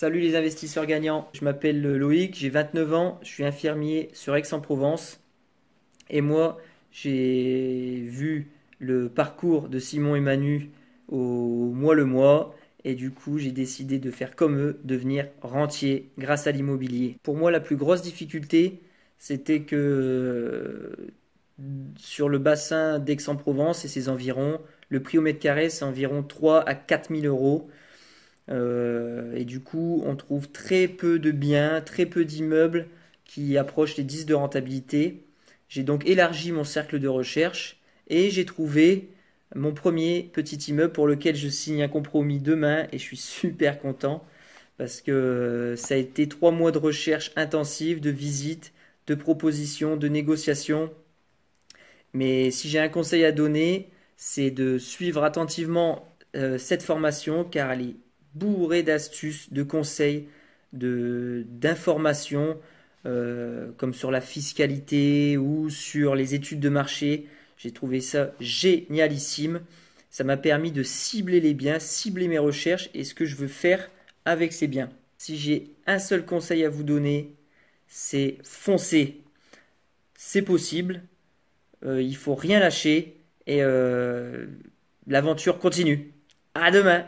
Salut les investisseurs gagnants, je m'appelle Loïc, j'ai 29 ans, je suis infirmier sur Aix-en-Provence. Et moi, j'ai vu le parcours de Simon et Manu au mois le mois. Et du coup, j'ai décidé de faire comme eux, devenir rentier grâce à l'immobilier. Pour moi, la plus grosse difficulté, c'était que euh, sur le bassin d'Aix-en-Provence et ses environs, le prix au mètre carré, c'est environ 3 à 4 000 euros. Euh, et du coup, on trouve très peu de biens, très peu d'immeubles qui approchent les 10 de rentabilité. J'ai donc élargi mon cercle de recherche et j'ai trouvé mon premier petit immeuble pour lequel je signe un compromis demain et je suis super content parce que ça a été trois mois de recherche intensive, de visites, de propositions, de négociations. Mais si j'ai un conseil à donner, c'est de suivre attentivement euh, cette formation car elle est bourré d'astuces, de conseils, d'informations, euh, comme sur la fiscalité ou sur les études de marché. J'ai trouvé ça génialissime. Ça m'a permis de cibler les biens, cibler mes recherches et ce que je veux faire avec ces biens. Si j'ai un seul conseil à vous donner, c'est foncer. C'est possible. il euh, il faut rien lâcher et euh, l'aventure continue. À demain